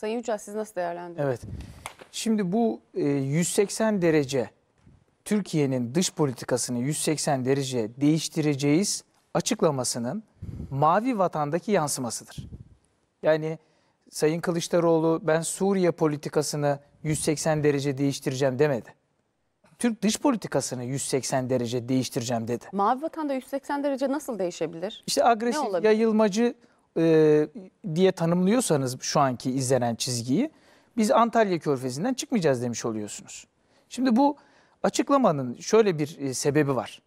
Sayın Yücel siz nasıl değerlendiriyorsunuz? Evet. Şimdi bu 180 e, derece Türkiye'nin dış politikasını 180 derece değiştireceğiz açıklamasının mavi vatandaki yansımasıdır. Yani Sayın Kılıçdaroğlu ben Suriye politikasını 180 derece değiştireceğim demedi. Türk dış politikasını 180 derece değiştireceğim dedi. Mavi vatanda 180 derece nasıl değişebilir? İşte agresif yayılmacı e, diye tanımlıyorsanız şu anki izlenen çizgiyi biz Antalya Körfezi'nden çıkmayacağız demiş oluyorsunuz. Şimdi bu açıklamanın şöyle bir e, sebebi var.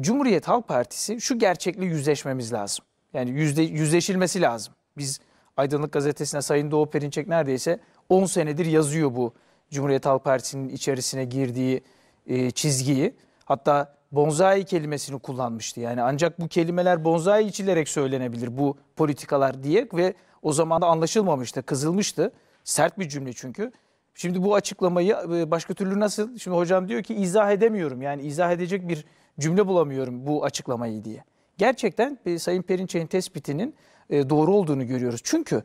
Cumhuriyet Halk Partisi şu gerçekle yüzleşmemiz lazım. Yani yüzde, yüzleşilmesi lazım. Biz Aydınlık Gazetesi'ne Sayın Doğu Perinçek neredeyse 10 senedir yazıyor bu Cumhuriyet Halk Partisi'nin içerisine girdiği e, çizgiyi. Hatta bonzai kelimesini kullanmıştı. Yani ancak bu kelimeler bonzai içilerek söylenebilir bu politikalar diye ve o zaman da anlaşılmamıştı, kızılmıştı. Sert bir cümle çünkü. Şimdi bu açıklamayı e, başka türlü nasıl? Şimdi hocam diyor ki izah edemiyorum. Yani izah edecek bir cümle bulamıyorum bu açıklamayı diye. Gerçekten e, Sayın Perinçek'in tespitinin e, doğru olduğunu görüyoruz. Çünkü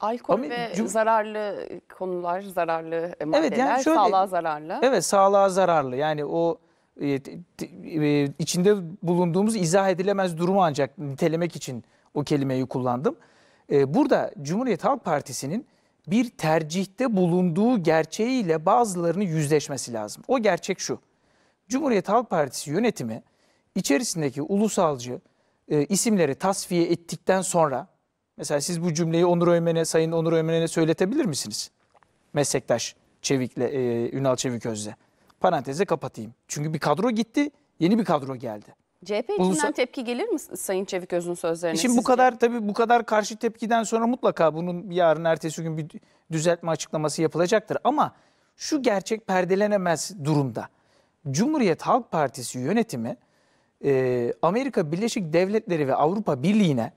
Alkol ve cum- zararlı konular, zararlı maddeler, evet, yani şöyle, sağlığa zararlı. Evet, sağlığa zararlı. Yani o e, e, içinde bulunduğumuz izah edilemez durumu ancak nitelemek için o kelimeyi kullandım. E, burada Cumhuriyet Halk Partisi'nin bir tercihte bulunduğu gerçeğiyle bazılarını yüzleşmesi lazım. O gerçek şu. Cumhuriyet Halk Partisi yönetimi içerisindeki ulusalcı isimleri tasfiye ettikten sonra mesela siz bu cümleyi Onur Öğmen'e, Sayın Onur Öğmen'e söyletebilir misiniz? Meslektaş Çevik'le, e, Ünal Çeviköz'le. Parantezi kapatayım. Çünkü bir kadro gitti, yeni bir kadro geldi. CHP içinden Bulsa... tepki gelir mi Sayın Çeviköz'ün sözlerine? Şimdi sizce? bu kadar tabii bu kadar karşı tepkiden sonra mutlaka bunun yarın ertesi gün bir düzeltme açıklaması yapılacaktır. Ama şu gerçek perdelenemez durumda. Cumhuriyet Halk Partisi yönetimi e, Amerika Birleşik Devletleri ve Avrupa Birliği'ne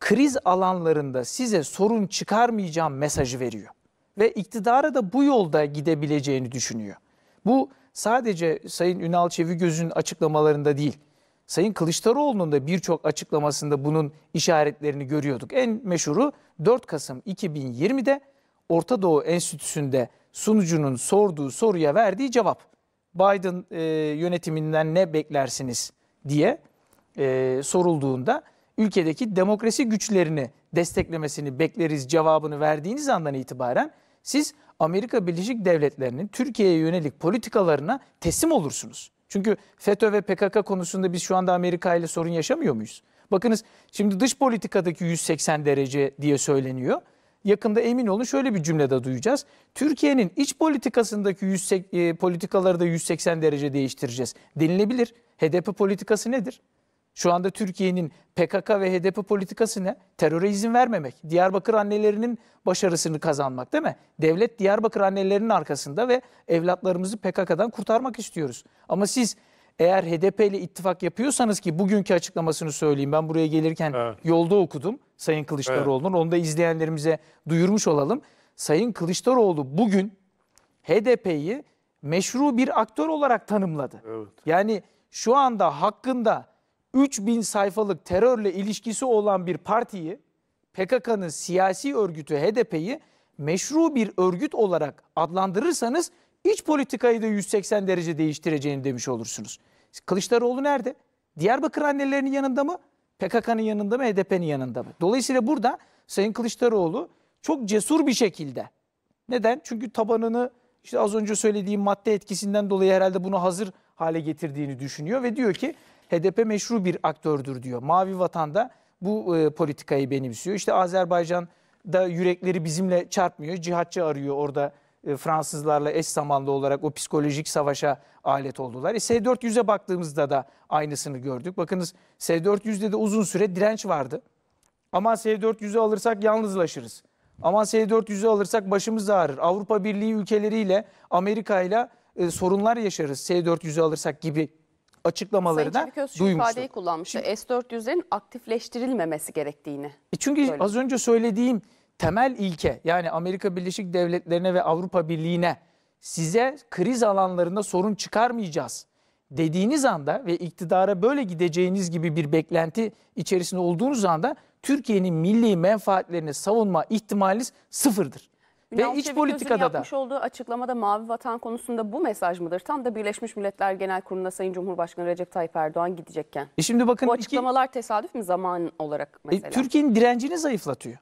kriz alanlarında size sorun çıkarmayacağım mesajı veriyor. Ve iktidara da bu yolda gidebileceğini düşünüyor. Bu sadece Sayın Ünal Çevigöz'ün açıklamalarında değil, Sayın Kılıçdaroğlu'nun da birçok açıklamasında bunun işaretlerini görüyorduk. En meşhuru 4 Kasım 2020'de Orta Doğu Enstitüsü'nde sunucunun sorduğu soruya verdiği cevap. Biden e, yönetiminden ne beklersiniz diye e, sorulduğunda ülkedeki demokrasi güçlerini desteklemesini bekleriz cevabını verdiğiniz andan itibaren siz Amerika Birleşik Devletleri'nin Türkiye'ye yönelik politikalarına teslim olursunuz. Çünkü FETÖ ve PKK konusunda biz şu anda Amerika ile sorun yaşamıyor muyuz? Bakınız şimdi dış politikadaki 180 derece diye söyleniyor. Yakında emin olun şöyle bir cümlede duyacağız. Türkiye'nin iç politikasındaki 100, e, politikaları da 180 derece değiştireceğiz denilebilir. HDP politikası nedir? Şu anda Türkiye'nin PKK ve HDP politikası ne? Teröre izin vermemek. Diyarbakır annelerinin başarısını kazanmak değil mi? Devlet Diyarbakır annelerinin arkasında ve evlatlarımızı PKK'dan kurtarmak istiyoruz. Ama siz eğer HDP ile ittifak yapıyorsanız ki bugünkü açıklamasını söyleyeyim. Ben buraya gelirken evet. yolda okudum Sayın Kılıçdaroğlu'nun. Evet. Onu da izleyenlerimize duyurmuş olalım. Sayın Kılıçdaroğlu bugün HDP'yi meşru bir aktör olarak tanımladı. Evet. Yani şu anda hakkında 3000 sayfalık terörle ilişkisi olan bir partiyi PKK'nın siyasi örgütü HDP'yi meşru bir örgüt olarak adlandırırsanız iç politikayı da 180 derece değiştireceğini demiş olursunuz. Kılıçdaroğlu nerede? Diyarbakır annelerinin yanında mı? PKK'nın yanında mı? HDP'nin yanında mı? Dolayısıyla burada Sayın Kılıçdaroğlu çok cesur bir şekilde. Neden? Çünkü tabanını işte az önce söylediğim madde etkisinden dolayı herhalde bunu hazır hale getirdiğini düşünüyor ve diyor ki HDP meşru bir aktördür diyor. Mavi Vatan'da bu e, politikayı benimsiyor. İşte Azerbaycan'da yürekleri bizimle çarpmıyor. Cihatçı arıyor orada e, Fransızlarla eş zamanlı olarak o psikolojik savaşa alet oldular. E, S-400'e baktığımızda da aynısını gördük. Bakınız S-400'de de uzun süre direnç vardı. Ama S-400'ü alırsak yalnızlaşırız. Ama S-400'ü alırsak başımız ağrır. Avrupa Birliği ülkeleriyle Amerika ile sorunlar yaşarız S-400'ü alırsak gibi açıklamalarına Sayın duymuştuk. ifadeyi kullanmıştı. S-400'lerin aktifleştirilmemesi gerektiğini. E çünkü söyledi. az önce söylediğim temel ilke yani Amerika Birleşik Devletleri'ne ve Avrupa Birliği'ne size kriz alanlarında sorun çıkarmayacağız dediğiniz anda ve iktidara böyle gideceğiniz gibi bir beklenti içerisinde olduğunuz anda Türkiye'nin milli menfaatlerini savunma ihtimaliniz sıfırdır. Ünal Ve iç politikada yapmış olduğu açıklamada mavi vatan konusunda bu mesaj mıdır? Tam da Birleşmiş Milletler Genel Kurulu'na Sayın Cumhurbaşkanı Recep Tayyip Erdoğan gidecekken. E şimdi bakın bu açıklamalar iki, tesadüf mü zaman olarak e, mesela? E, Türkiye'nin direncini zayıflatıyor.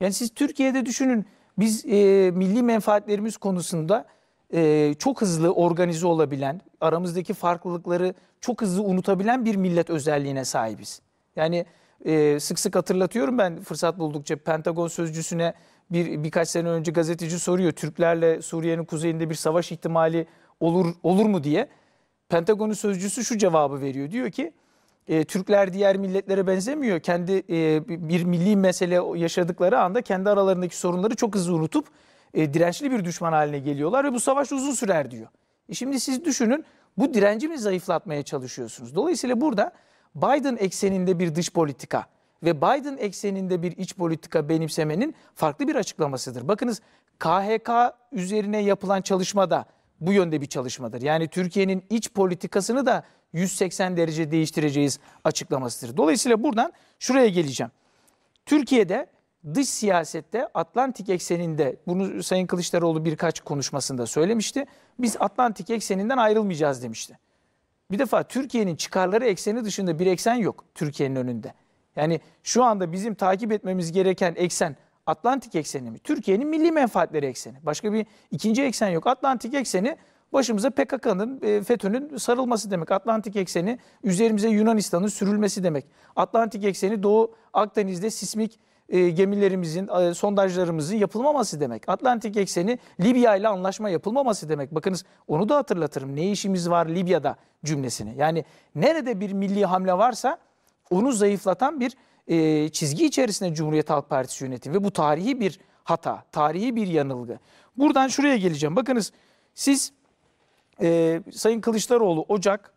Yani siz Türkiye'de düşünün biz e, milli menfaatlerimiz konusunda e, çok hızlı organize olabilen, aramızdaki farklılıkları çok hızlı unutabilen bir millet özelliğine sahibiz. Yani e, sık sık hatırlatıyorum ben fırsat buldukça Pentagon sözcüsüne bir birkaç sene önce gazeteci soruyor Türklerle Suriye'nin kuzeyinde bir savaş ihtimali olur olur mu diye. Pentagon'un sözcüsü şu cevabı veriyor. Diyor ki e, Türkler diğer milletlere benzemiyor. Kendi e, bir milli mesele yaşadıkları anda kendi aralarındaki sorunları çok hızlı unutup e, dirençli bir düşman haline geliyorlar ve bu savaş uzun sürer diyor. E şimdi siz düşünün bu direncimi zayıflatmaya çalışıyorsunuz? Dolayısıyla burada Biden ekseninde bir dış politika ve Biden ekseninde bir iç politika benimsemenin farklı bir açıklamasıdır. Bakınız KHK üzerine yapılan çalışmada bu yönde bir çalışmadır. Yani Türkiye'nin iç politikasını da 180 derece değiştireceğiz açıklamasıdır. Dolayısıyla buradan şuraya geleceğim. Türkiye'de dış siyasette Atlantik ekseninde bunu Sayın Kılıçdaroğlu birkaç konuşmasında söylemişti. Biz Atlantik ekseninden ayrılmayacağız demişti. Bir defa Türkiye'nin çıkarları ekseni dışında bir eksen yok Türkiye'nin önünde. Yani şu anda bizim takip etmemiz gereken eksen Atlantik ekseni mi? Türkiye'nin milli menfaatleri ekseni. Başka bir ikinci eksen yok. Atlantik ekseni başımıza PKK'nın, e, FETÖ'nün sarılması demek. Atlantik ekseni üzerimize Yunanistan'ın sürülmesi demek. Atlantik ekseni Doğu Akdeniz'de sismik e, gemilerimizin, e, sondajlarımızın yapılmaması demek. Atlantik ekseni Libya ile anlaşma yapılmaması demek. Bakınız onu da hatırlatırım. Ne işimiz var Libya'da cümlesini. Yani nerede bir milli hamle varsa onu zayıflatan bir e, çizgi içerisinde Cumhuriyet Halk Partisi yönetimi ve bu tarihi bir hata, tarihi bir yanılgı. Buradan şuraya geleceğim. Bakınız siz e, Sayın Kılıçdaroğlu Ocak,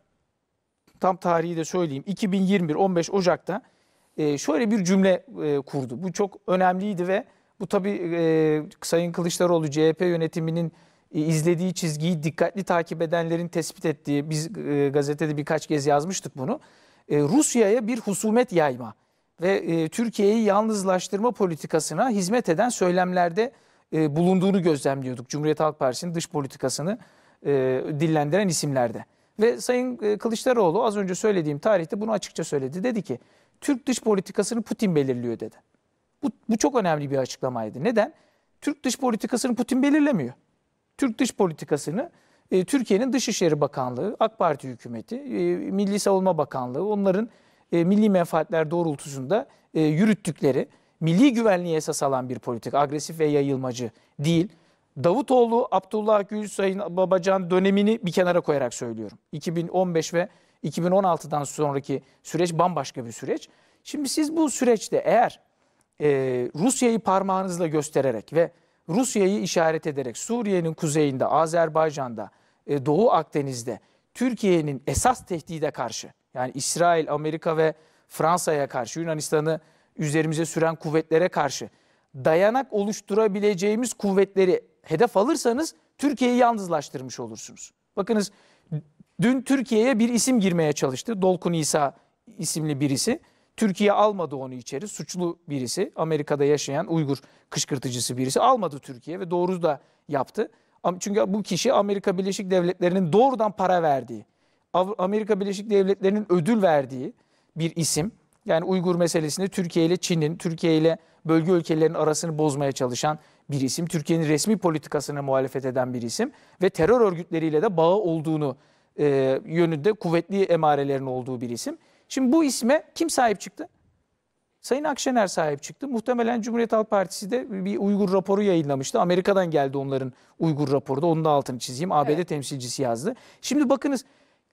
tam tarihi de söyleyeyim, 2021 15 Ocak'ta e, şöyle bir cümle e, kurdu. Bu çok önemliydi ve bu tabii e, Sayın Kılıçdaroğlu CHP yönetiminin e, izlediği çizgiyi dikkatli takip edenlerin tespit ettiği, biz e, gazetede birkaç kez yazmıştık bunu. E, Rusya'ya bir husumet yayma ve e, Türkiye'yi yalnızlaştırma politikasına hizmet eden söylemlerde e, bulunduğunu gözlemliyorduk. Cumhuriyet Halk Partisi'nin dış politikasını dillendiren isimlerde. Ve Sayın Kılıçdaroğlu az önce söylediğim tarihte bunu açıkça söyledi. Dedi ki Türk dış politikasını Putin belirliyor dedi. Bu, bu çok önemli bir açıklamaydı. Neden? Türk dış politikasını Putin belirlemiyor. Türk dış politikasını e, Türkiye'nin Dışişleri Bakanlığı, AK Parti hükümeti, e, Milli Savunma Bakanlığı onların e, milli menfaatler doğrultusunda e, yürüttükleri milli güvenliği esas alan bir politik, agresif ve yayılmacı değil. Davutoğlu, Abdullah Gül, Sayın Babacan dönemini bir kenara koyarak söylüyorum. 2015 ve 2016'dan sonraki süreç bambaşka bir süreç. Şimdi siz bu süreçte eğer e, Rusya'yı parmağınızla göstererek ve Rusya'yı işaret ederek Suriye'nin kuzeyinde, Azerbaycan'da, e, Doğu Akdeniz'de Türkiye'nin esas tehdide karşı yani İsrail, Amerika ve Fransa'ya karşı Yunanistan'ı üzerimize süren kuvvetlere karşı dayanak oluşturabileceğimiz kuvvetleri hedef alırsanız Türkiye'yi yalnızlaştırmış olursunuz. Bakınız dün Türkiye'ye bir isim girmeye çalıştı. Dolkun İsa isimli birisi. Türkiye almadı onu içeri. Suçlu birisi, Amerika'da yaşayan Uygur kışkırtıcısı birisi almadı Türkiye ve doğru da yaptı. Çünkü bu kişi Amerika Birleşik Devletleri'nin doğrudan para verdiği, Amerika Birleşik Devletleri'nin ödül verdiği bir isim. Yani Uygur meselesini Türkiye ile Çin'in, Türkiye ile bölge ülkelerinin arasını bozmaya çalışan bir isim. Türkiye'nin resmi politikasına muhalefet eden bir isim. Ve terör örgütleriyle de bağı olduğunu e, yönünde kuvvetli emarelerin olduğu bir isim. Şimdi bu isme kim sahip çıktı? Sayın Akşener sahip çıktı. Muhtemelen Cumhuriyet Halk Partisi de bir Uygur raporu yayınlamıştı. Amerika'dan geldi onların Uygur raporu da. Onun da altını çizeyim. ABD evet. temsilcisi yazdı. Şimdi bakınız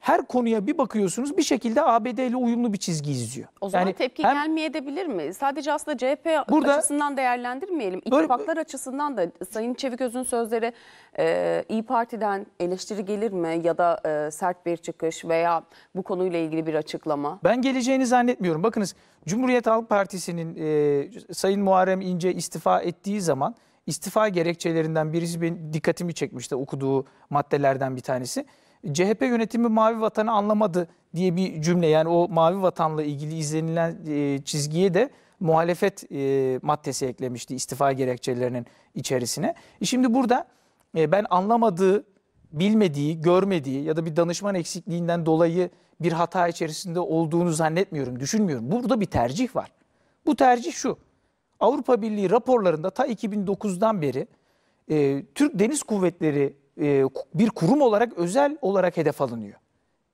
her konuya bir bakıyorsunuz bir şekilde ABD ile uyumlu bir çizgi izliyor. O zaman yani tepki hem, gelmeyebilir mi? Sadece aslında CHP burada, açısından değerlendirmeyelim. İttifaklar böyle, açısından da Sayın Çeviköz'ün sözleri e, İyi Parti'den eleştiri gelir mi? Ya da e, sert bir çıkış veya bu konuyla ilgili bir açıklama? Ben geleceğini zannetmiyorum. Bakınız Cumhuriyet Halk Partisi'nin e, Sayın Muharrem İnce istifa ettiği zaman istifa gerekçelerinden birisi benim dikkatimi çekmişti okuduğu maddelerden bir tanesi. CHP yönetimi mavi vatanı anlamadı diye bir cümle yani o mavi vatanla ilgili izlenilen e, çizgiye de muhalefet e, maddesi eklemişti istifa gerekçelerinin içerisine. E şimdi burada e, ben anlamadığı, bilmediği, görmediği ya da bir danışman eksikliğinden dolayı bir hata içerisinde olduğunu zannetmiyorum, düşünmüyorum. Burada bir tercih var. Bu tercih şu. Avrupa Birliği raporlarında ta 2009'dan beri e, Türk Deniz Kuvvetleri e, bir kurum olarak özel olarak hedef alınıyor.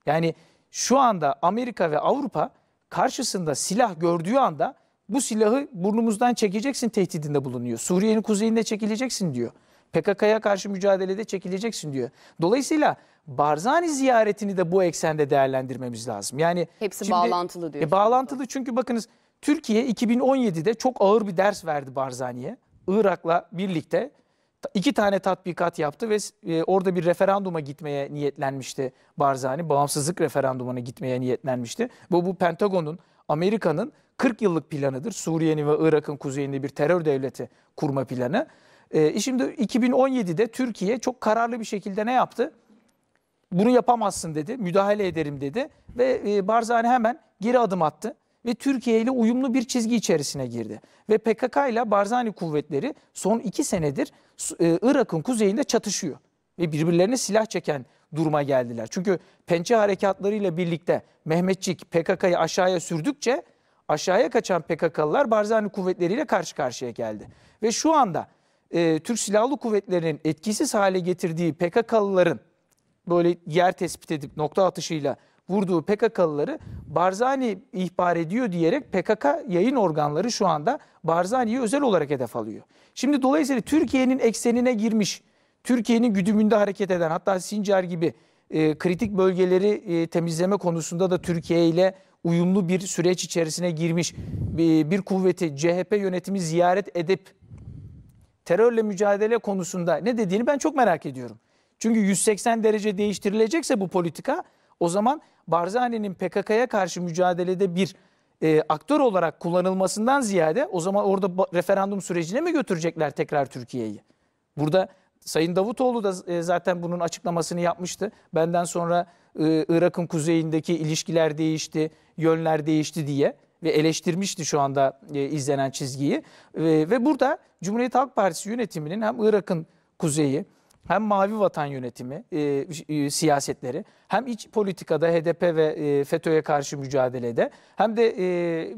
Yani şu anda Amerika ve Avrupa karşısında silah gördüğü anda bu silahı burnumuzdan çekeceksin tehdidinde bulunuyor. Suriye'nin kuzeyinde çekileceksin diyor. PKK'ya karşı mücadelede çekileceksin diyor. Dolayısıyla Barzani ziyaretini de bu eksende değerlendirmemiz lazım. Yani hepsi şimdi, bağlantılı diyor. E, bağlantılı çünkü bakınız Türkiye 2017'de çok ağır bir ders verdi Barzani'ye. Irak'la birlikte iki tane tatbikat yaptı ve e, orada bir referanduma gitmeye niyetlenmişti Barzani. Bağımsızlık referandumuna gitmeye niyetlenmişti. Bu, bu Pentagon'un, Amerika'nın 40 yıllık planıdır. Suriye'nin ve Irak'ın kuzeyinde bir terör devleti kurma planı. E, e şimdi 2017'de Türkiye çok kararlı bir şekilde ne yaptı? Bunu yapamazsın dedi, müdahale ederim dedi ve e, Barzani hemen geri adım attı ve Türkiye ile uyumlu bir çizgi içerisine girdi. Ve PKK ile Barzani kuvvetleri son iki senedir e, Irak'ın kuzeyinde çatışıyor. Ve birbirlerine silah çeken duruma geldiler. Çünkü pençe harekatlarıyla birlikte Mehmetçik PKK'yı aşağıya sürdükçe aşağıya kaçan PKK'lılar Barzani kuvvetleriyle karşı karşıya geldi. Ve şu anda e, Türk Silahlı Kuvvetleri'nin etkisiz hale getirdiği PKK'lıların böyle yer tespit edip nokta atışıyla vurduğu PKK'lıları Barzani ihbar ediyor diyerek PKK yayın organları şu anda Barzani'yi özel olarak hedef alıyor. Şimdi dolayısıyla Türkiye'nin eksenine girmiş, Türkiye'nin güdümünde hareket eden hatta Sincar gibi e, kritik bölgeleri e, temizleme konusunda da Türkiye ile uyumlu bir süreç içerisine girmiş e, bir kuvveti CHP yönetimi ziyaret edip terörle mücadele konusunda ne dediğini ben çok merak ediyorum. Çünkü 180 derece değiştirilecekse bu politika o zaman Barzani'nin PKK'ya karşı mücadelede bir e, aktör olarak kullanılmasından ziyade o zaman orada referandum sürecine mi götürecekler tekrar Türkiye'yi? Burada Sayın Davutoğlu da e, zaten bunun açıklamasını yapmıştı. Benden sonra e, Irak'ın kuzeyindeki ilişkiler değişti, yönler değişti diye ve eleştirmişti şu anda e, izlenen çizgiyi. E, ve burada Cumhuriyet Halk Partisi yönetiminin hem Irak'ın kuzeyi hem mavi vatan yönetimi e, e, siyasetleri hem iç politikada HDP ve e, FETÖ'ye karşı mücadelede hem de e,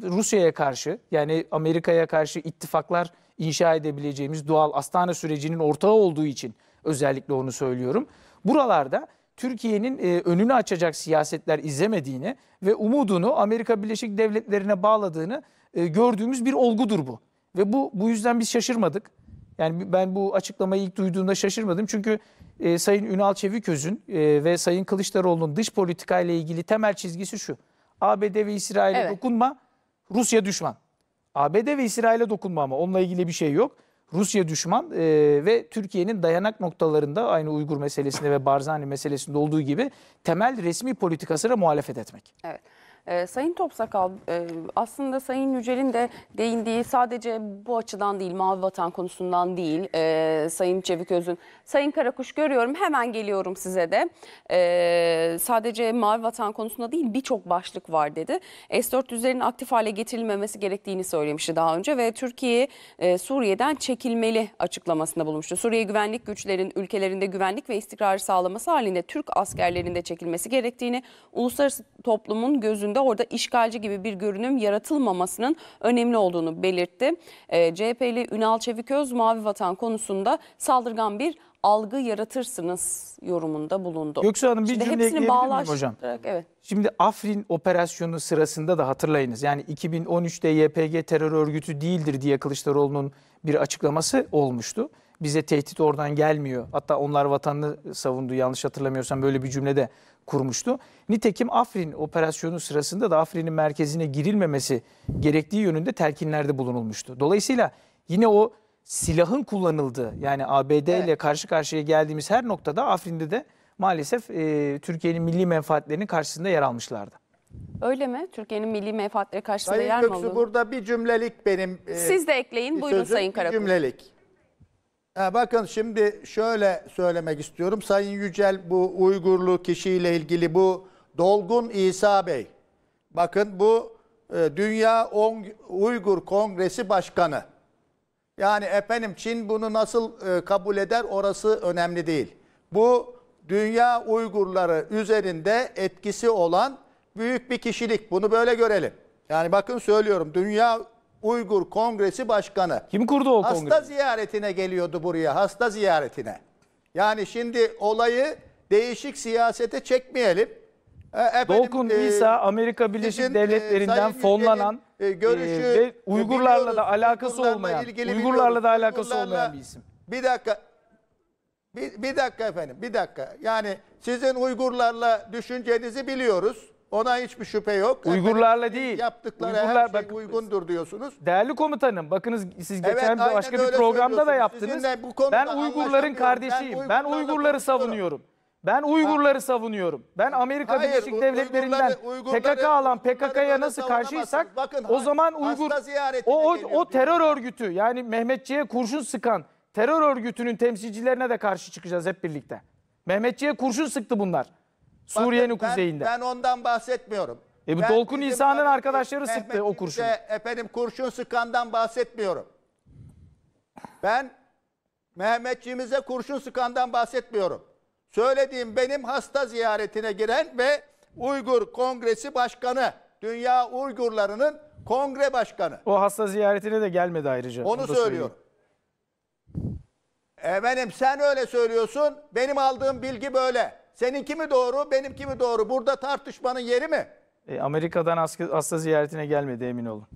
Rusya'ya karşı yani Amerika'ya karşı ittifaklar inşa edebileceğimiz doğal Astana sürecinin ortağı olduğu için özellikle onu söylüyorum. Buralarda Türkiye'nin e, önünü açacak siyasetler izlemediğini ve umudunu Amerika Birleşik Devletleri'ne bağladığını e, gördüğümüz bir olgudur bu. Ve bu bu yüzden biz şaşırmadık. Yani ben bu açıklamayı ilk duyduğumda şaşırmadım. Çünkü e, Sayın Ünal Çeviköz'ün e, ve Sayın Kılıçdaroğlu'nun dış politikayla ilgili temel çizgisi şu. ABD ve İsrail'e evet. dokunma, Rusya düşman. ABD ve İsrail'e dokunma ama onunla ilgili bir şey yok. Rusya düşman e, ve Türkiye'nin dayanak noktalarında aynı Uygur meselesinde ve Barzani meselesinde olduğu gibi temel resmi politikasına muhalefet etmek. Evet. E, Sayın Topsakal e, aslında Sayın Yücel'in de değindiği sadece bu açıdan değil Mavi Vatan konusundan değil e, Sayın Çeviköz'ün. Sayın Karakuş görüyorum hemen geliyorum size de. E, sadece Mavi Vatan konusunda değil birçok başlık var dedi. S-400'lerin aktif hale getirilmemesi gerektiğini söylemişti daha önce ve Türkiye e, Suriye'den çekilmeli açıklamasında bulmuştu. Suriye güvenlik güçlerin ülkelerinde güvenlik ve istikrarı sağlaması halinde Türk askerlerinde çekilmesi gerektiğini uluslararası toplumun gözünde görüşünde orada işgalci gibi bir görünüm yaratılmamasının önemli olduğunu belirtti. E, ee, CHP'li Ünal Çeviköz Mavi Vatan konusunda saldırgan bir algı yaratırsınız yorumunda bulundu. Göksu Hanım bir Şimdi cümle ekleyebilir miyim hocam? Evet. Şimdi Afrin operasyonu sırasında da hatırlayınız. Yani 2013'te YPG terör örgütü değildir diye Kılıçdaroğlu'nun bir açıklaması olmuştu. Bize tehdit oradan gelmiyor. Hatta onlar vatanını savundu yanlış hatırlamıyorsam böyle bir cümlede kurmuştu. Nitekim Afrin operasyonu sırasında da Afrin'in merkezine girilmemesi gerektiği yönünde telkinlerde bulunulmuştu. Dolayısıyla yine o silahın kullanıldığı yani ABD ile evet. karşı karşıya geldiğimiz her noktada Afrin'de de maalesef e, Türkiye'nin milli menfaatlerinin karşısında yer almışlardı. Öyle mi? Türkiye'nin milli menfaatleri karşısında Sayın yer mi oldu? Sayın burada bir cümlelik benim e, Siz de ekleyin. Buyurun sözüm, Sayın Karakul. Bir cümlelik. Ha, bakın şimdi şöyle söylemek istiyorum. Sayın Yücel bu Uygurlu kişiyle ilgili bu Dolgun İsa Bey. Bakın bu e, Dünya On Uygur Kongresi Başkanı. Yani efendim Çin bunu nasıl e, kabul eder orası önemli değil. Bu dünya Uygurları üzerinde etkisi olan büyük bir kişilik. Bunu böyle görelim. Yani bakın söylüyorum dünya Uygur Kongresi Başkanı. Kim kurdu o kongreyi? Hasta ziyaretine geliyordu buraya, hasta ziyaretine. Yani şimdi olayı değişik siyasete çekmeyelim. Ee, efendim, Dolkun e, İsa Amerika Birleşik bizim, e, Devletleri'nden e, fonlanan e, görüşü e, ve Uygurlarla da alakası olmayan, Uygurlarla da alakası Uygurlarla, olmayan bir isim. Bir dakika. Bir, bir dakika efendim, bir dakika. Yani sizin Uygurlarla düşüncenizi biliyoruz. Ona hiçbir şüphe yok. Uygurlarla Efendim, değil. Yaptıkları Uygurlar, her şey bak, uygundur diyorsunuz. Değerli komutanım bakınız siz geçen evet, bir başka bir programda da yaptınız. bu ben Uygurların kardeşiyim. Ben, ben Uygurları savunuyorum. Ben Uygurları ha. savunuyorum. Ben Amerika Hayır, Birleşik Devletleri'nden PKK alan PKK'ya nasıl karşıysak Bakın, o zaman Uygur o, o, o terör örgütü yani Mehmetçiğe kurşun sıkan terör örgütünün temsilcilerine de karşı çıkacağız hep birlikte. Mehmetçiğe kurşun sıktı bunlar. Suriye'nin Bakın ben- kuzeyinde. Ben ondan bahsetmiyorum. E bu Ben Dolkun bizim İsa'nın Mehmet- arkadaşları sıktı o kurşunu. Yüce, Efendim kurşun sıkandan bahsetmiyorum. Ben Mehmetçiğimize kurşun sıkandan bahsetmiyorum. Söylediğim benim hasta ziyaretine giren ve Uygur Kongresi Başkanı, Dünya Uygurlarının Kongre Başkanı. O hasta ziyaretine de gelmedi ayrıca. Onu da söylüyorum. Efendim sen öyle söylüyorsun. Benim aldığım bilgi böyle. Senin kimi doğru, benim kimi doğru? Burada tartışmanın yeri mi? E, Amerika'dan hasta ziyaretine gelmedi emin olun.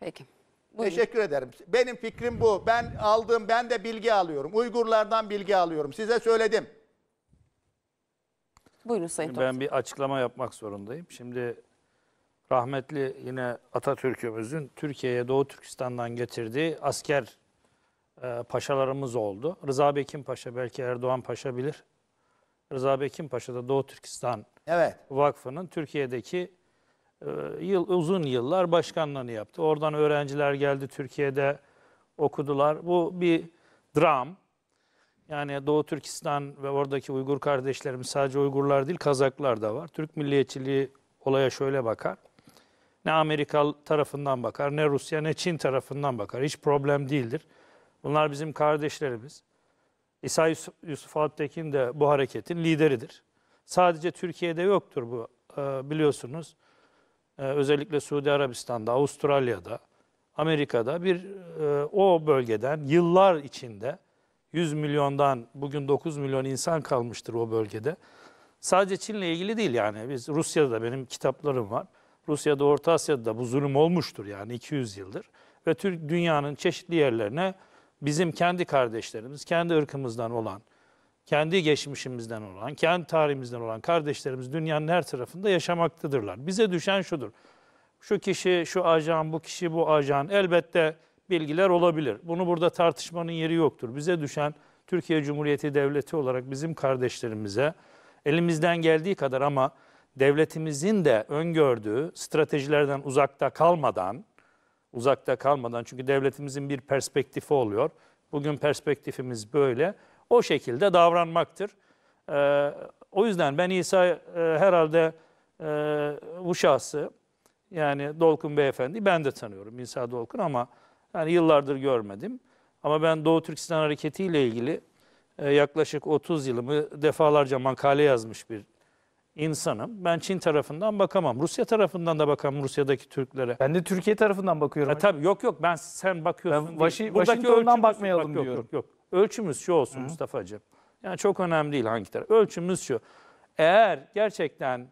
Peki. Buyurun. Teşekkür ederim. Benim fikrim bu. Ben aldığım, ben de bilgi alıyorum. Uygurlardan bilgi alıyorum. Size söyledim. Buyurun Sayın Topuz. Ben bir açıklama yapmak zorundayım. Şimdi rahmetli yine Atatürk'ümüzün Türkiye'ye Doğu Türkistan'dan getirdiği asker e, paşalarımız oldu. Rıza Bekim Paşa belki Erdoğan Paşa bilir. Rıza Bekim Paşa da Doğu Türkistan evet. Vakfı'nın Türkiye'deki e, yıl uzun yıllar başkanlığını yaptı. Oradan öğrenciler geldi Türkiye'de okudular. Bu bir dram. Yani Doğu Türkistan ve oradaki Uygur kardeşlerimiz sadece Uygurlar değil Kazaklar da var. Türk milliyetçiliği olaya şöyle bakar. Ne Amerika tarafından bakar, ne Rusya, ne Çin tarafından bakar. Hiç problem değildir. Bunlar bizim kardeşlerimiz. İsa Yusuf, Yusuf Alptekin de bu hareketin lideridir. Sadece Türkiye'de yoktur bu e, biliyorsunuz. E, özellikle Suudi Arabistan'da, Avustralya'da, Amerika'da bir e, o bölgeden yıllar içinde 100 milyondan bugün 9 milyon insan kalmıştır o bölgede. Sadece Çin'le ilgili değil yani. Biz Rusya'da da benim kitaplarım var. Rusya'da, Orta Asya'da da bu zulüm olmuştur yani 200 yıldır. Ve Türk dünyanın çeşitli yerlerine bizim kendi kardeşlerimiz, kendi ırkımızdan olan, kendi geçmişimizden olan, kendi tarihimizden olan kardeşlerimiz dünyanın her tarafında yaşamaktadırlar. Bize düşen şudur. Şu kişi, şu ajan, bu kişi, bu ajan elbette bilgiler olabilir. Bunu burada tartışmanın yeri yoktur. Bize düşen Türkiye Cumhuriyeti Devleti olarak bizim kardeşlerimize elimizden geldiği kadar ama devletimizin de öngördüğü stratejilerden uzakta kalmadan uzakta kalmadan. Çünkü devletimizin bir perspektifi oluyor. Bugün perspektifimiz böyle. O şekilde davranmaktır. Ee, o yüzden ben İsa e, herhalde e, bu şahsı yani Dolkun Beyefendi ben de tanıyorum İsa Dolkun ama yani yıllardır görmedim. Ama ben Doğu Türkistan Hareketi ile ilgili e, yaklaşık 30 yılımı defalarca makale yazmış bir insanım. Ben Çin tarafından bakamam. Rusya tarafından da bakamam Rusya'daki Türklere. Ben de Türkiye tarafından bakıyorum. E, ha, tabii yok yok ben sen bakıyorsun. Ben Vaşi, Washington'dan bakmayalım bak, diyorum. Yok, yok. Ölçümüz şu olsun Hı. Mustafa'cığım. Yani çok önemli değil hangi taraf. Ölçümüz şu. Eğer gerçekten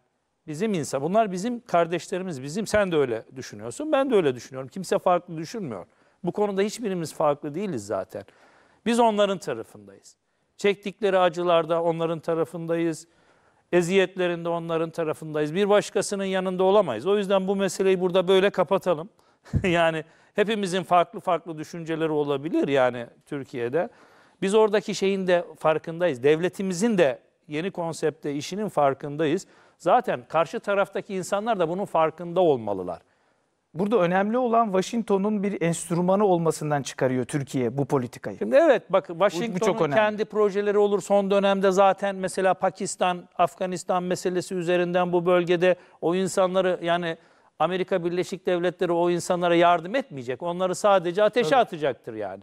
bizim insan, bunlar bizim kardeşlerimiz, bizim sen de öyle düşünüyorsun, ben de öyle düşünüyorum. Kimse farklı düşünmüyor. Bu konuda hiçbirimiz farklı değiliz zaten. Biz onların tarafındayız. Çektikleri acılarda onların tarafındayız eziyetlerinde onların tarafındayız. Bir başkasının yanında olamayız. O yüzden bu meseleyi burada böyle kapatalım. yani hepimizin farklı farklı düşünceleri olabilir yani Türkiye'de. Biz oradaki şeyin de farkındayız. Devletimizin de yeni konsepte işinin farkındayız. Zaten karşı taraftaki insanlar da bunun farkında olmalılar. Burada önemli olan Washington'un bir enstrümanı olmasından çıkarıyor Türkiye bu politikayı. Şimdi evet bak Washington'un kendi projeleri olur. Son dönemde zaten mesela Pakistan, Afganistan meselesi üzerinden bu bölgede o insanları yani Amerika Birleşik Devletleri o insanlara yardım etmeyecek. Onları sadece ateşe Tabii. atacaktır yani.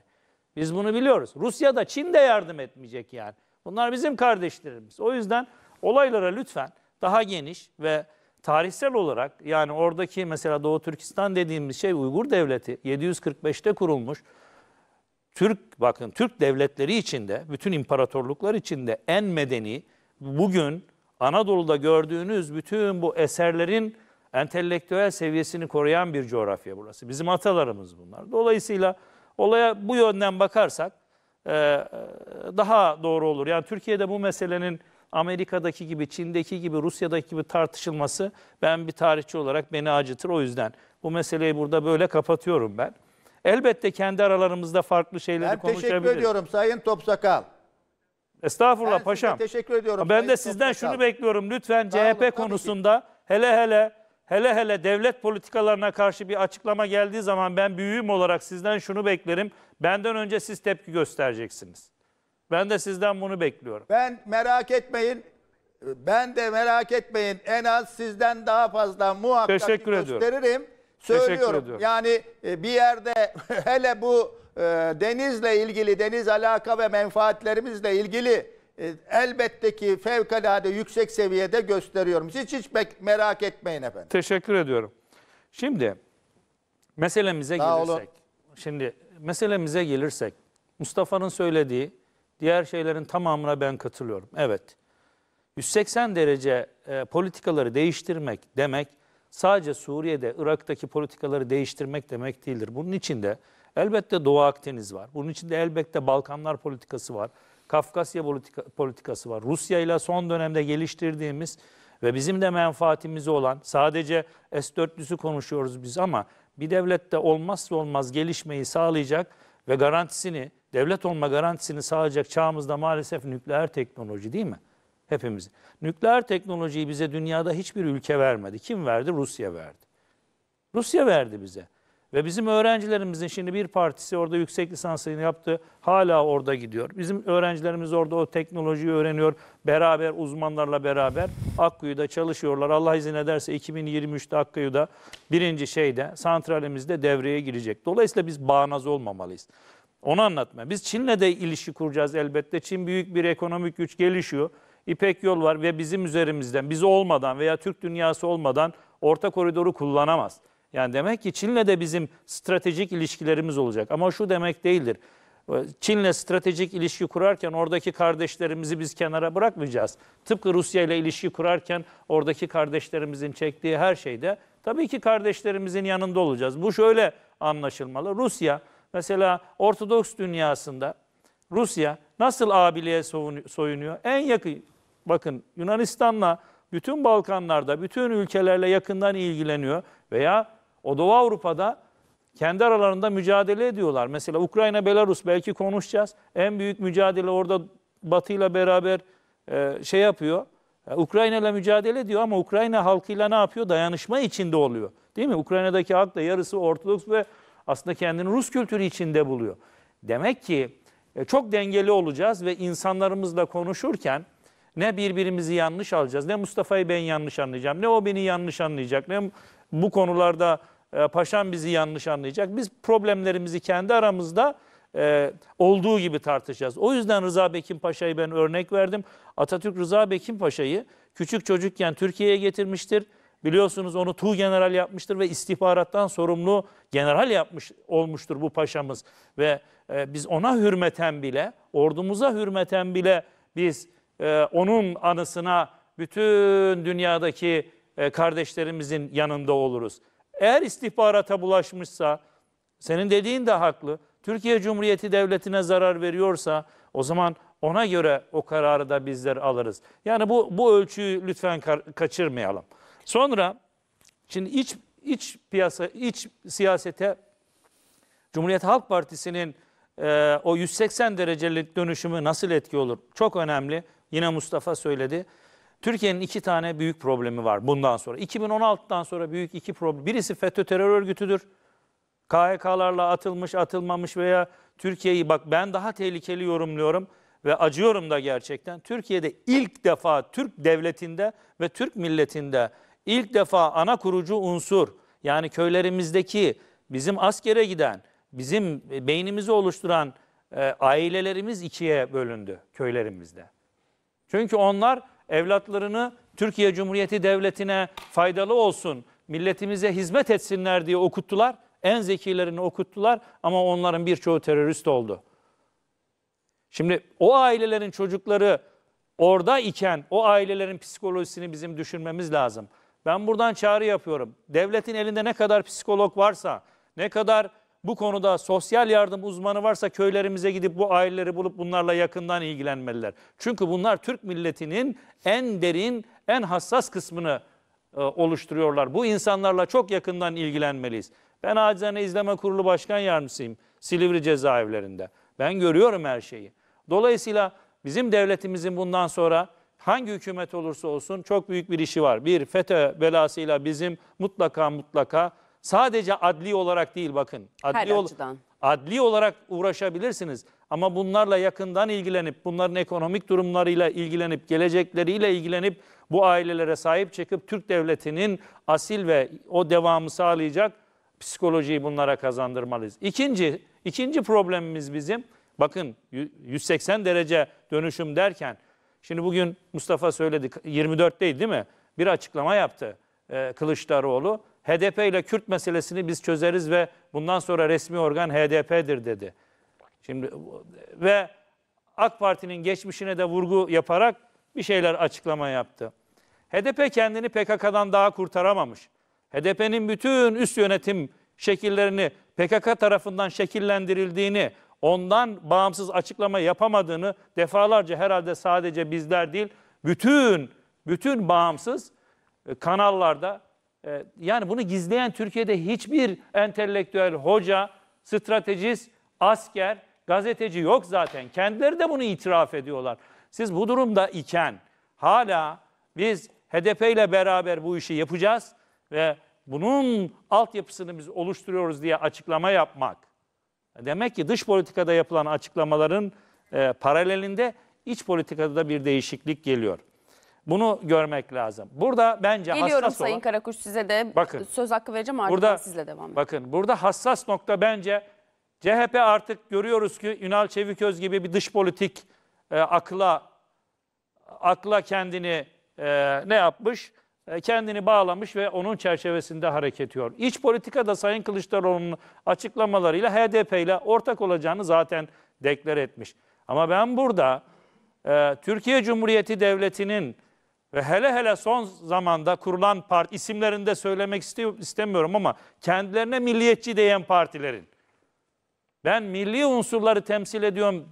Biz bunu biliyoruz. Rusya da Çin de yardım etmeyecek yani. Bunlar bizim kardeşlerimiz. O yüzden olaylara lütfen daha geniş ve tarihsel olarak yani oradaki mesela Doğu Türkistan dediğimiz şey Uygur Devleti 745'te kurulmuş. Türk bakın Türk devletleri içinde, bütün imparatorluklar içinde en medeni bugün Anadolu'da gördüğünüz bütün bu eserlerin entelektüel seviyesini koruyan bir coğrafya burası. Bizim atalarımız bunlar. Dolayısıyla olaya bu yönden bakarsak e, e, daha doğru olur. Yani Türkiye'de bu meselenin Amerika'daki gibi, Çin'deki gibi, Rusya'daki gibi tartışılması ben bir tarihçi olarak beni acıtır. O yüzden bu meseleyi burada böyle kapatıyorum ben. Elbette kendi aralarımızda farklı şeyleri ben konuşabiliriz. Ben teşekkür ediyorum Sayın Topsakal. Estağfurullah ben paşam. teşekkür ediyorum. Ben de sizden Topsakal. şunu bekliyorum. Lütfen Sağ CHP olun, konusunda ki. hele hele hele hele devlet politikalarına karşı bir açıklama geldiği zaman ben büyüğüm olarak sizden şunu beklerim. Benden önce siz tepki göstereceksiniz. Ben de sizden bunu bekliyorum. Ben merak etmeyin. Ben de merak etmeyin. En az sizden daha fazla muhakkak Teşekkür gösteririm. Ediyorum. Söylüyorum. Ediyorum. Yani e, bir yerde hele bu e, denizle ilgili, deniz alaka ve menfaatlerimizle ilgili e, elbette ki fevkalade yüksek seviyede gösteriyorum. Hiç hiç merak etmeyin efendim. Teşekkür ediyorum. Şimdi meselemize Sağ gelirsek. Olun. Şimdi meselemize gelirsek Mustafa'nın söylediği Diğer şeylerin tamamına ben katılıyorum. Evet. 180 derece e, politikaları değiştirmek demek sadece Suriye'de, Irak'taki politikaları değiştirmek demek değildir. Bunun içinde elbette Doğu Akdeniz var. Bunun içinde elbette Balkanlar politikası var. Kafkasya politika, politikası var. Rusya ile son dönemde geliştirdiğimiz ve bizim de menfaatimiz olan sadece S-400'ü konuşuyoruz biz ama bir devlette olmazsa olmaz gelişmeyi sağlayacak ve garantisini Devlet olma garantisini sağlayacak çağımızda maalesef nükleer teknoloji değil mi? Hepimiz. Nükleer teknolojiyi bize dünyada hiçbir ülke vermedi. Kim verdi? Rusya verdi. Rusya verdi bize. Ve bizim öğrencilerimizin şimdi bir partisi orada yüksek lisansını yaptı. Hala orada gidiyor. Bizim öğrencilerimiz orada o teknolojiyi öğreniyor. Beraber uzmanlarla beraber Akkuyu'da çalışıyorlar. Allah izin ederse 2023'te Akkuyu'da birinci şeyde santralimizde devreye girecek. Dolayısıyla biz bağnaz olmamalıyız. Onu anlatma. Biz Çin'le de ilişki kuracağız elbette. Çin büyük bir ekonomik güç gelişiyor. İpek yol var ve bizim üzerimizden, biz olmadan veya Türk dünyası olmadan orta koridoru kullanamaz. Yani demek ki Çin'le de bizim stratejik ilişkilerimiz olacak. Ama şu demek değildir. Çin'le stratejik ilişki kurarken oradaki kardeşlerimizi biz kenara bırakmayacağız. Tıpkı Rusya ile ilişki kurarken oradaki kardeşlerimizin çektiği her şeyde tabii ki kardeşlerimizin yanında olacağız. Bu şöyle anlaşılmalı. Rusya Mesela Ortodoks dünyasında Rusya nasıl abiliğe soyunuyor? En yakın bakın Yunanistan'la bütün Balkanlarda, bütün ülkelerle yakından ilgileniyor veya o Doğu Avrupa'da kendi aralarında mücadele ediyorlar. Mesela Ukrayna, Belarus belki konuşacağız. En büyük mücadele orada Batı ile beraber e, şey yapıyor. E, Ukrayna ile mücadele ediyor ama Ukrayna halkıyla ne yapıyor? Dayanışma içinde oluyor. Değil mi? Ukrayna'daki halk da yarısı Ortodoks ve aslında kendini Rus kültürü içinde buluyor. Demek ki e, çok dengeli olacağız ve insanlarımızla konuşurken ne birbirimizi yanlış alacağız, ne Mustafa'yı ben yanlış anlayacağım, ne o beni yanlış anlayacak, ne bu konularda e, paşam bizi yanlış anlayacak. Biz problemlerimizi kendi aramızda e, olduğu gibi tartışacağız. O yüzden Rıza Bekim Paşa'yı ben örnek verdim. Atatürk Rıza Bekim Paşa'yı küçük çocukken Türkiye'ye getirmiştir. Biliyorsunuz onu Tu General yapmıştır ve istihbarattan sorumlu general yapmış olmuştur bu paşamız. Ve e, biz ona hürmeten bile, ordumuza hürmeten bile biz e, onun anısına bütün dünyadaki e, kardeşlerimizin yanında oluruz. Eğer istihbarata bulaşmışsa, senin dediğin de haklı, Türkiye Cumhuriyeti Devleti'ne zarar veriyorsa o zaman ona göre o kararı da bizler alırız. Yani bu, bu ölçüyü lütfen kaçırmayalım. Sonra şimdi iç iç piyasa iç siyasete Cumhuriyet Halk Partisi'nin e, o 180 derecelik dönüşümü nasıl etki olur? Çok önemli. Yine Mustafa söyledi. Türkiye'nin iki tane büyük problemi var bundan sonra. 2016'dan sonra büyük iki problem. Birisi FETÖ terör örgütüdür. KHK'larla atılmış, atılmamış veya Türkiye'yi bak ben daha tehlikeli yorumluyorum ve acıyorum da gerçekten. Türkiye'de ilk defa Türk devletinde ve Türk milletinde ilk defa ana kurucu unsur yani köylerimizdeki bizim askere giden, bizim beynimizi oluşturan e, ailelerimiz ikiye bölündü köylerimizde. Çünkü onlar evlatlarını Türkiye Cumhuriyeti Devleti'ne faydalı olsun, milletimize hizmet etsinler diye okuttular. En zekilerini okuttular ama onların birçoğu terörist oldu. Şimdi o ailelerin çocukları orada iken o ailelerin psikolojisini bizim düşünmemiz lazım. Ben buradan çağrı yapıyorum. Devletin elinde ne kadar psikolog varsa, ne kadar bu konuda sosyal yardım uzmanı varsa köylerimize gidip bu aileleri bulup bunlarla yakından ilgilenmeliler. Çünkü bunlar Türk milletinin en derin, en hassas kısmını e, oluşturuyorlar. Bu insanlarla çok yakından ilgilenmeliyiz. Ben acizane izleme kurulu başkan yardımcısıyım Silivri cezaevlerinde. Ben görüyorum her şeyi. Dolayısıyla bizim devletimizin bundan sonra hangi hükümet olursa olsun çok büyük bir işi var. Bir FETÖ belasıyla bizim mutlaka mutlaka sadece adli olarak değil bakın. Adli Her açıdan. Adli olarak uğraşabilirsiniz ama bunlarla yakından ilgilenip bunların ekonomik durumlarıyla ilgilenip gelecekleriyle ilgilenip bu ailelere sahip çıkıp Türk devletinin asil ve o devamı sağlayacak psikolojiyi bunlara kazandırmalıyız. İkinci, ikinci problemimiz bizim bakın 180 derece dönüşüm derken Şimdi bugün Mustafa söyledi 24 değil değil mi? Bir açıklama yaptı e, Kılıçdaroğlu. HDP ile Kürt meselesini biz çözeriz ve bundan sonra resmi organ HDP'dir dedi. Şimdi e, ve AK Parti'nin geçmişine de vurgu yaparak bir şeyler açıklama yaptı. HDP kendini PKK'dan daha kurtaramamış. HDP'nin bütün üst yönetim şekillerini PKK tarafından şekillendirildiğini, ondan bağımsız açıklama yapamadığını defalarca herhalde sadece bizler değil, bütün bütün bağımsız e, kanallarda e, yani bunu gizleyen Türkiye'de hiçbir entelektüel hoca, stratejist, asker, gazeteci yok zaten. Kendileri de bunu itiraf ediyorlar. Siz bu durumda iken hala biz HDP ile beraber bu işi yapacağız ve bunun altyapısını biz oluşturuyoruz diye açıklama yapmak Demek ki dış politikada yapılan açıklamaların e, paralelinde iç politikada da bir değişiklik geliyor. Bunu görmek lazım. Burada bence Geliyorum hassas Sayın olan... Karakuş size de bakın, söz hakkı vereceğim artık burada, sizle devam edin. Bakın burada hassas nokta bence CHP artık görüyoruz ki Ünal Çeviköz gibi bir dış politik e, akla akla kendini e, ne yapmış? E, kendini bağlamış ve onun çerçevesinde hareket ediyor. İç politikada Sayın Kılıçdaroğlu'nun açıklamalarıyla HDP ile ortak olacağını zaten deklar etmiş. Ama ben burada e, Türkiye Cumhuriyeti Devleti'nin ve hele hele son zamanda kurulan parti isimlerini de söylemek istemiyorum ama kendilerine milliyetçi diyen partilerin ben milli unsurları temsil ediyorum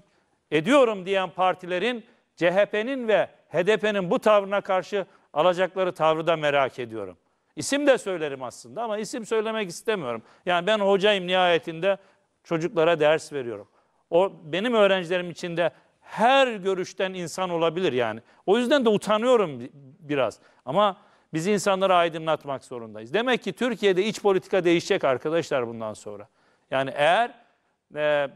ediyorum diyen partilerin CHP'nin ve HDP'nin bu tavrına karşı Alacakları tavrı da merak ediyorum. İsim de söylerim aslında ama isim söylemek istemiyorum. Yani ben hocayım nihayetinde çocuklara ders veriyorum. O benim öğrencilerim içinde her görüşten insan olabilir yani. O yüzden de utanıyorum biraz. Ama biz insanları aydınlatmak zorundayız. Demek ki Türkiye'de iç politika değişecek arkadaşlar bundan sonra. Yani eğer e,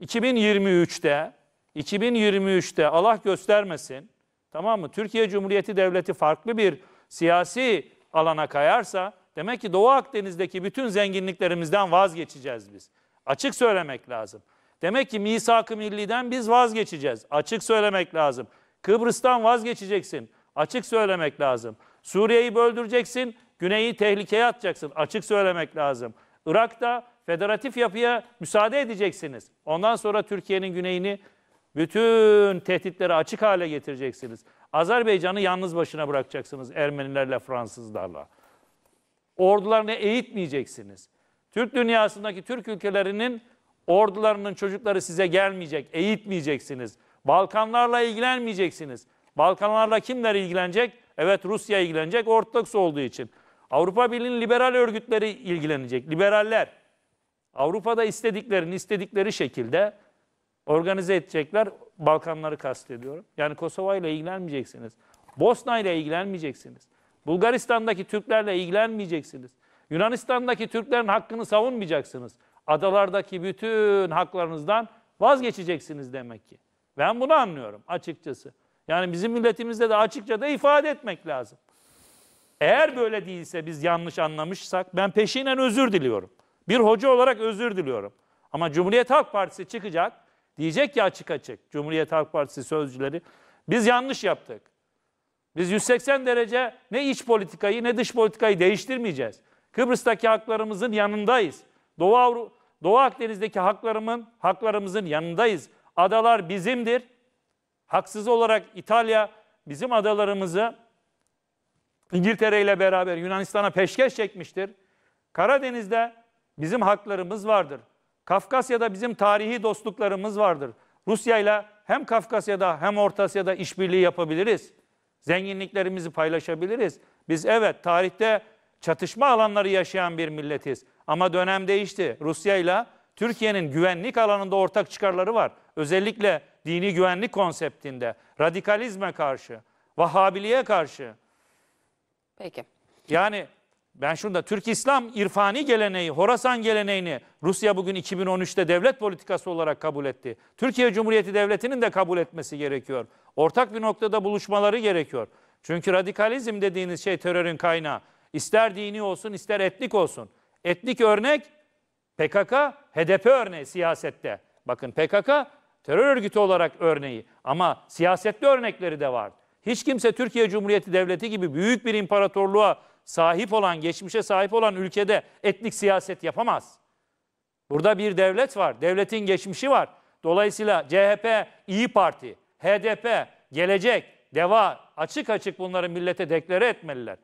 2023'te 2023'te Allah göstermesin Tamam mı? Türkiye Cumhuriyeti Devleti farklı bir siyasi alana kayarsa demek ki Doğu Akdeniz'deki bütün zenginliklerimizden vazgeçeceğiz biz. Açık söylemek lazım. Demek ki misak-ı milliden biz vazgeçeceğiz. Açık söylemek lazım. Kıbrıs'tan vazgeçeceksin. Açık söylemek lazım. Suriye'yi böldüreceksin. Güney'i tehlikeye atacaksın. Açık söylemek lazım. Irak'ta federatif yapıya müsaade edeceksiniz. Ondan sonra Türkiye'nin güneyini bütün tehditleri açık hale getireceksiniz. Azerbaycan'ı yalnız başına bırakacaksınız Ermenilerle, Fransızlarla. Ordularını eğitmeyeceksiniz. Türk dünyasındaki Türk ülkelerinin ordularının çocukları size gelmeyecek, eğitmeyeceksiniz. Balkanlarla ilgilenmeyeceksiniz. Balkanlarla kimler ilgilenecek? Evet Rusya ilgilenecek, Ortodoks olduğu için. Avrupa Birliği'nin liberal örgütleri ilgilenecek, liberaller. Avrupa'da istediklerini istedikleri şekilde organize edecekler. Balkanları kastediyorum. Yani Kosova ile ilgilenmeyeceksiniz. Bosna ile ilgilenmeyeceksiniz. Bulgaristan'daki Türklerle ilgilenmeyeceksiniz. Yunanistan'daki Türklerin hakkını savunmayacaksınız. Adalardaki bütün haklarınızdan vazgeçeceksiniz demek ki. Ben bunu anlıyorum açıkçası. Yani bizim milletimizde de açıkça da ifade etmek lazım. Eğer böyle değilse biz yanlış anlamışsak ben peşinen özür diliyorum. Bir hoca olarak özür diliyorum. Ama Cumhuriyet Halk Partisi çıkacak Diyecek ya açık açık Cumhuriyet Halk Partisi sözcüleri biz yanlış yaptık. Biz 180 derece ne iç politikayı ne dış politikayı değiştirmeyeceğiz. Kıbrıs'taki haklarımızın yanındayız. Doğu, Avru Doğu Akdeniz'deki haklarımın, haklarımızın yanındayız. Adalar bizimdir. Haksız olarak İtalya bizim adalarımızı İngiltere ile beraber Yunanistan'a peşkeş çekmiştir. Karadeniz'de bizim haklarımız vardır. Kafkasya'da bizim tarihi dostluklarımız vardır. Rusya ile hem Kafkasya'da hem Orta Asya'da işbirliği yapabiliriz. Zenginliklerimizi paylaşabiliriz. Biz evet tarihte çatışma alanları yaşayan bir milletiz. Ama dönem değişti. Rusya ile Türkiye'nin güvenlik alanında ortak çıkarları var. Özellikle dini güvenlik konseptinde, radikalizme karşı, Vahabiliğe karşı. Peki. Yani ben şurada Türk İslam irfani geleneği, Horasan geleneğini Rusya bugün 2013'te devlet politikası olarak kabul etti. Türkiye Cumhuriyeti Devleti'nin de kabul etmesi gerekiyor. Ortak bir noktada buluşmaları gerekiyor. Çünkü radikalizm dediğiniz şey terörün kaynağı. İster dini olsun, ister etnik olsun. Etnik örnek PKK, HDP örneği siyasette. Bakın PKK terör örgütü olarak örneği ama siyasette örnekleri de var. Hiç kimse Türkiye Cumhuriyeti Devleti gibi büyük bir imparatorluğa sahip olan, geçmişe sahip olan ülkede etnik siyaset yapamaz. Burada bir devlet var. Devletin geçmişi var. Dolayısıyla CHP, İyi Parti, HDP, Gelecek, Deva açık açık bunları millete deklare etmeliler.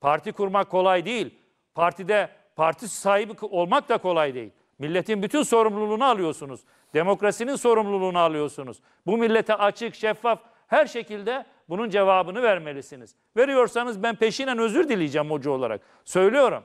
Parti kurmak kolay değil. Partide parti sahibi olmak da kolay değil. Milletin bütün sorumluluğunu alıyorsunuz. Demokrasinin sorumluluğunu alıyorsunuz. Bu millete açık, şeffaf her şekilde bunun cevabını vermelisiniz. Veriyorsanız ben peşinen özür dileyeceğim hoca olarak. Söylüyorum.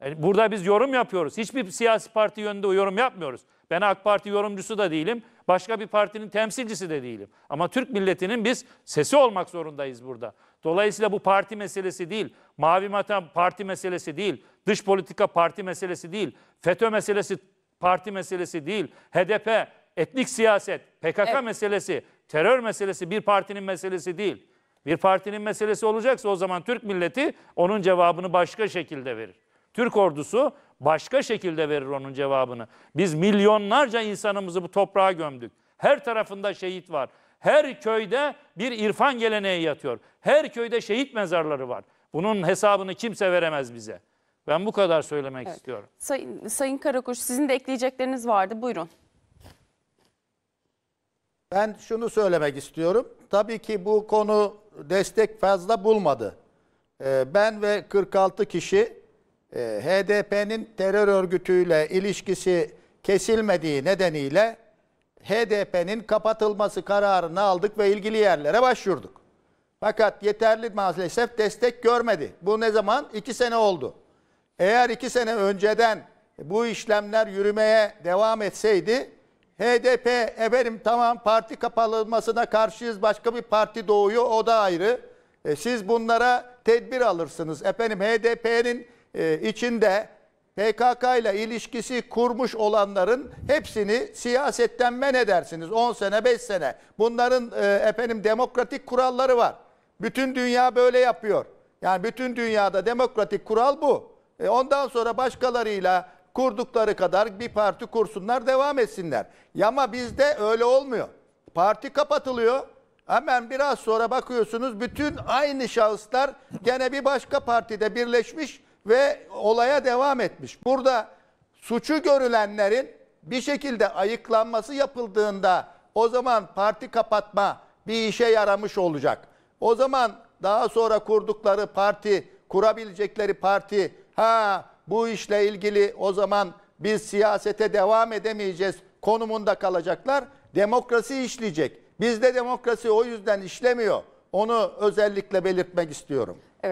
Yani burada biz yorum yapıyoruz. Hiçbir siyasi parti yönünde yorum yapmıyoruz. Ben AK Parti yorumcusu da değilim. Başka bir partinin temsilcisi de değilim. Ama Türk milletinin biz sesi olmak zorundayız burada. Dolayısıyla bu parti meselesi değil. Mavi Vatan parti meselesi değil. Dış politika parti meselesi değil. FETÖ meselesi parti meselesi değil. HDP, etnik siyaset, PKK evet. meselesi, terör meselesi bir partinin meselesi değil. Bir partinin meselesi olacaksa o zaman Türk milleti onun cevabını başka şekilde verir. Türk ordusu başka şekilde verir onun cevabını. Biz milyonlarca insanımızı bu toprağa gömdük. Her tarafında şehit var. Her köyde bir irfan geleneği yatıyor. Her köyde şehit mezarları var. Bunun hesabını kimse veremez bize. Ben bu kadar söylemek evet. istiyorum. Sayın, Sayın Karakuş sizin de ekleyecekleriniz vardı. Buyurun. Ben şunu söylemek istiyorum. Tabii ki bu konu destek fazla bulmadı. Ee, ben ve 46 kişi e, HDP'nin terör örgütüyle ilişkisi kesilmediği nedeniyle HDP'nin kapatılması kararını aldık ve ilgili yerlere başvurduk. Fakat yeterli maalesef destek görmedi. Bu ne zaman? İki sene oldu. Eğer iki sene önceden bu işlemler yürümeye devam etseydi HDP efendim tamam parti kapatılmasına karşıyız başka bir parti doğuyor o da ayrı. E, siz bunlara tedbir alırsınız. Efendim HDP'nin e, içinde PKK ile ilişkisi kurmuş olanların hepsini siyasetten men edersiniz. 10 sene 5 sene. Bunların e, efendim demokratik kuralları var. Bütün dünya böyle yapıyor. Yani bütün dünyada demokratik kural bu. E, ondan sonra başkalarıyla Kurdukları kadar bir parti kursunlar devam etsinler. Ama bizde öyle olmuyor. Parti kapatılıyor. Hemen biraz sonra bakıyorsunuz bütün aynı şahıslar gene bir başka partide birleşmiş ve olaya devam etmiş. Burada suçu görülenlerin bir şekilde ayıklanması yapıldığında o zaman parti kapatma bir işe yaramış olacak. O zaman daha sonra kurdukları parti, kurabilecekleri parti ha bu işle ilgili o zaman biz siyasete devam edemeyeceğiz konumunda kalacaklar. Demokrasi işleyecek. Bizde demokrasi o yüzden işlemiyor. Onu özellikle belirtmek istiyorum.